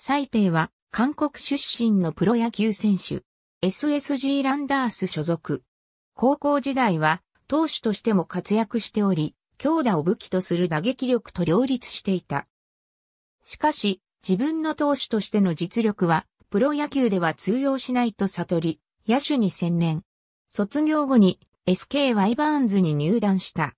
最低は韓国出身のプロ野球選手、SSG ランダース所属。高校時代は投手としても活躍しており、強打を武器とする打撃力と両立していた。しかし、自分の投手としての実力は、プロ野球では通用しないと悟り、野手に専念。卒業後に SK ワイバーンズに入団した。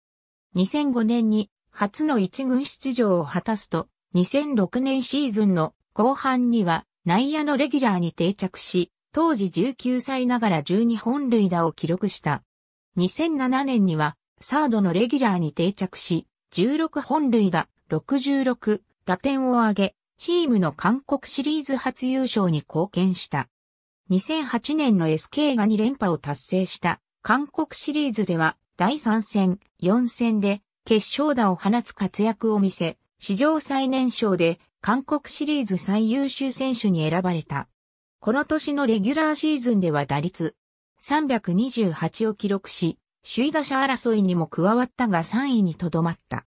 2005年に初の一軍出場を果たすと、2006年シーズンの後半には内野のレギュラーに定着し、当時19歳ながら12本塁打を記録した。2007年にはサードのレギュラーに定着し、16本塁打、66打点を挙げ、チームの韓国シリーズ初優勝に貢献した。2008年の SK が2連覇を達成した韓国シリーズでは第3戦、4戦で決勝打を放つ活躍を見せ、史上最年少で韓国シリーズ最優秀選手に選ばれた。この年のレギュラーシーズンでは打率328を記録し、首位打者争いにも加わったが3位にとどまった。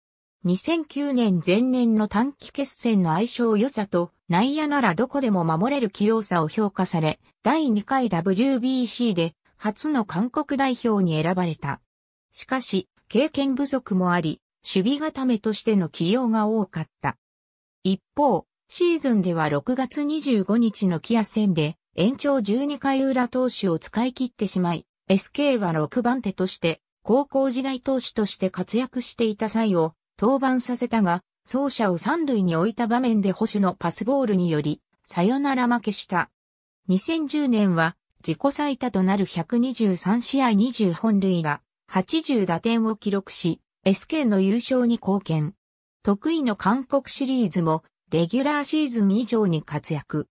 2009年前年の短期決戦の相性良さと内野ならどこでも守れる器用さを評価され、第2回 WBC で初の韓国代表に選ばれた。しかし、経験不足もあり、守備固めとしての起用が多かった。一方、シーズンでは6月25日のキア戦で延長12回裏投手を使い切ってしまい、SK は6番手として高校時代投手として活躍していた際を登板させたが、走者を三塁に置いた場面で保守のパスボールにより、さよなら負けした。2010年は自己最多となる123試合20本塁打、80打点を記録し、SK の優勝に貢献。得意の韓国シリーズもレギュラーシーズン以上に活躍。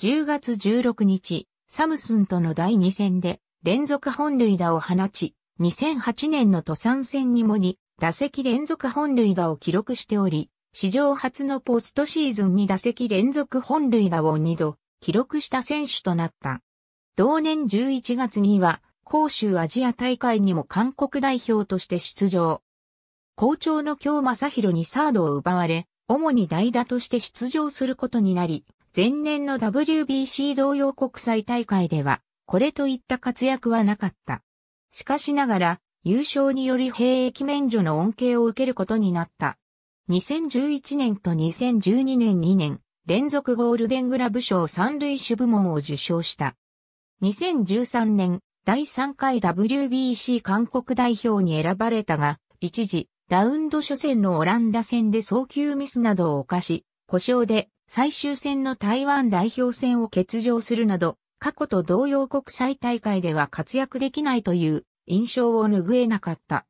10月16日、サムスンとの第2戦で連続本塁打を放ち、2008年の都産戦にもに打席連続本塁打を記録しており、史上初のポストシーズンに打席連続本塁打を2度記録した選手となった。同年11月には、杭州アジア大会にも韓国代表として出場。校長の京正宏にサードを奪われ、主に代打として出場することになり、前年の WBC 同様国際大会では、これといった活躍はなかった。しかしながら、優勝により兵役免除の恩恵を受けることになった。2011年と2012年2年、連続ゴールデングラブ賞三塁手部門を受賞した。2013年、第3回 WBC 韓国代表に選ばれたが、一時、ラウンド初戦のオランダ戦で送球ミスなどを犯し、故障で最終戦の台湾代表戦を欠場するなど、過去と同様国際大会では活躍できないという印象を拭えなかった。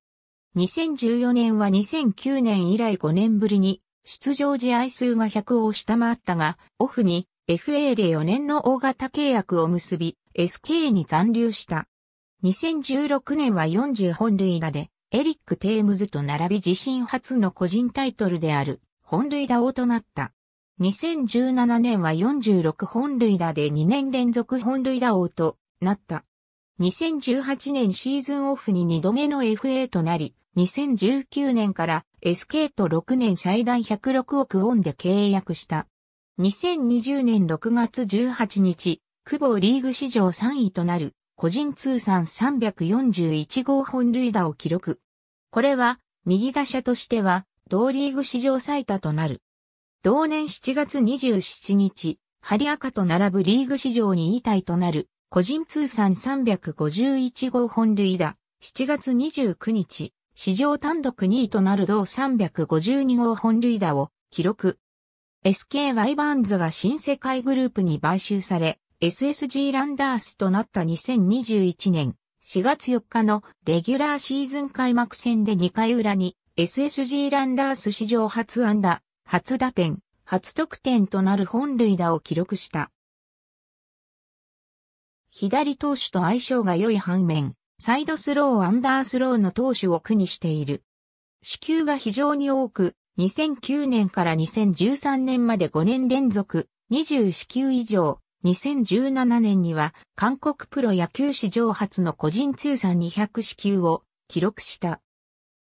2014年は2009年以来5年ぶりに出場試合数が100を下回ったが、オフに FA で4年の大型契約を結び、SK に残留した。2016年は40本塁打でエリック・テームズと並び自身初の個人タイトルである本塁打王となった。2017年は46本塁打で2年連続本塁打王となった。2018年シーズンオフに2度目の FA となり、2019年から SK と6年最大106億ウォンで契約した。2020年6月18日、久保リーグ史上3位となる個人通算341号本塁打を記録。これは、右打者としては、同リーグ史上最多となる。同年7月27日、ハリアカと並ぶリーグ史上に位体となる、個人通算351号本塁打、7月29日、史上単独2位となる同352号本塁打を記録。SK ワイバーンズが新世界グループに買収され、SSG ランダースとなった2021年4月4日のレギュラーシーズン開幕戦で2回裏に SSG ランダース史上初安打、初打点、初得点となる本塁打を記録した。左投手と相性が良い反面、サイドスローアンダースローの投手を苦にしている。支給が非常に多く、2009年から2013年まで5年連続20支給以上、2017年には韓国プロ野球史上初の個人通算200支球を記録した。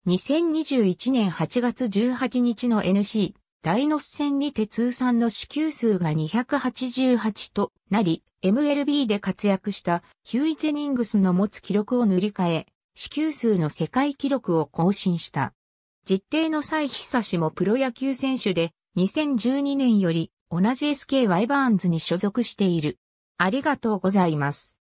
2021年8月18日の NC 大ノス戦にて通算の支給数が288となり、MLB で活躍したヒューイ・ジェニングスの持つ記録を塗り替え、支給数の世界記録を更新した。実定の際久しもプロ野球選手で2012年より同じ SK ワイバーンズに所属している。ありがとうございます。